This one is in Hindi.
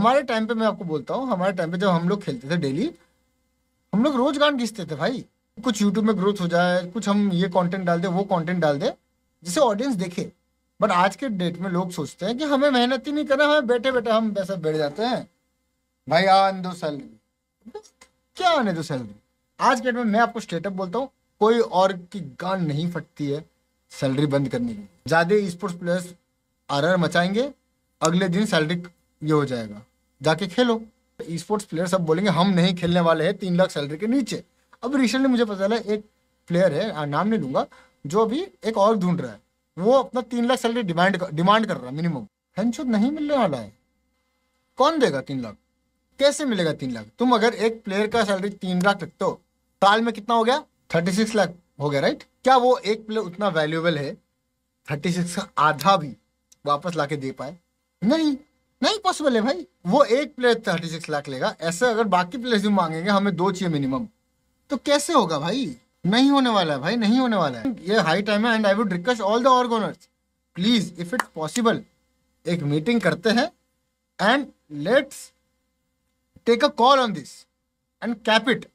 हमारे टाइम पे मैं आपको बोलता हूँ हमारे टाइम पे जब हम लोग खेलते थे डेली हम लोग रोज गान घिसते थे भाई कुछ यूट्यूब में ग्रोथ हो जाए कुछ हम ये कंटेंट डाल दे वो कंटेंट डाल दे जिसे ऑडियंस देखे बट आज के डेट में लोग सोचते हैं कि हमें मेहनत ही नहीं करना हमें बैठे बैठे हम पैसा बैठ जाते हैं भाई आने दो सैलरी क्या आने दो सैलरी आज के डेट में मैं आपको स्टेटअप बोलता हूँ कोई और की गान नहीं फटती है सैलरी बंद करने की ज़्यादा स्पोर्ट्स प्लेयर्स आर मचाएंगे अगले दिन सैलरी ये हो जाएगा जाके खेलो स्पोर्ट्स प्लेयर सब बोलेंगे हम नहीं खेलने वाले हैं तीन लाख सैलरी के नीचे अब रिसेंटली मुझे पता चला एक प्लेयर है नाम नहीं लूंगा जो अभी एक और ढूंढ रहा है वो अपना तीन लाख सैलरी डिमांड डिमांड कर रहा है मिनिमम हैंडशूट नहीं मिलने वाला है कौन देगा तीन लाख कैसे मिलेगा तीन लाख तुम अगर एक प्लेयर का सैलरी तीन लाख रखते हो साल में कितना हो गया थर्टी सिक्स लाख हो गया राइट क्या वो एक प्लेयर उतना वैल्यूएबल है थर्टी सिक्स का आधा भी वापस ला के दे पाए नहीं नहीं पॉसिबल है भाई वो एक प्लेयर थर्टी सिक्स लाख लेगा ऐसे अगर बाकी प्लेयर्स भी मांगेंगे हमें दो चाहिए मिनिमम तो कैसे होगा भाई नहीं होने वाला है भाई नहीं होने वाला है ये हाई टाइम है and I would request all the organisers please if it's possible एक मीटिंग करते हैं and let's take a call on this and cap it